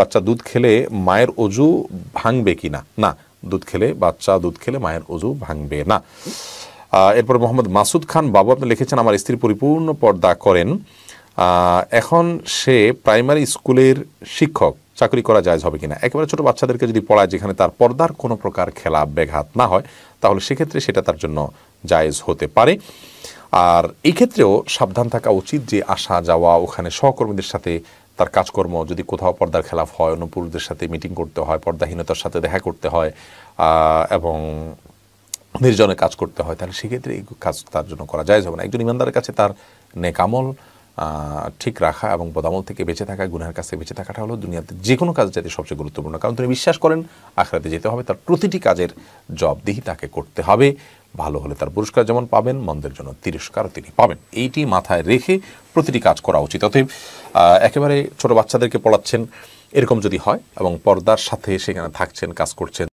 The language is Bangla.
বাচ্চা দুধ খেলে মায়ের অজু ভাঙবে কি না না দুধ খেলে বাচ্চা দুধ খেলে মায়ের অজু ভাঙবে না এরপর মোহাম্মদ মাসুদ খান বাবু আপনি লিখেছেন আমার স্ত্রী পরিপূর্ণ পর্দা করেন এখন সে প্রাইমারি স্কুলের শিক্ষক চাকরি করা যায় হবে কিনা একেবারে ছোট বাচ্চাদেরকে যদি পড়ায় যেখানে তার পর্দার কোনো প্রকার খেলা ব্যাঘাত না হয় তাহলে সেক্ষেত্রে সেটা তার জন্য জায়েজ হতে পারে আর এই ক্ষেত্রেও সাবধান থাকা উচিত যে আসা যাওয়া ওখানে সহকর্মীদের সাথে তার কাজকর্ম যদি কোথাও পর্দার খেলাফ হয় অন্য পুরুষদের সাথে মিটিং করতে হয় পর্দাহীনতার সাথে দেখা করতে হয় এবং নির্জনে কাজ করতে হয় তাহলে সেক্ষেত্রে এই কাজ তার জন্য করা যায় যাবে না একজন ইমানদারের কাছে তার নেকামল ঠিক রাখা এবং বদামল থেকে বেঁচে থাকা গুনার কাছে বেঁচে থাকাটা হলো দুনিয়াতে যে কোনো কাজ যাতে সবচেয়ে গুরুত্বপূর্ণ কারণ তিনি বিশ্বাস করেন আখড়াতে যেতে হবে তার প্রতিটি কাজের জবাবদিহি তাকে করতে হবে ভালো হলে তার পুরস্কার যেমন পাবেন মন্দের জন্য তিরস্কারও তিনি পাবেন এইটি মাথায় রেখে প্রতিটি কাজ করা উচিত অতএব একেবারে ছোট বাচ্চাদেরকে পড়াচ্ছেন এরকম যদি হয় এবং পর্দার সাথে সেখানে থাকছেন কাজ করছেন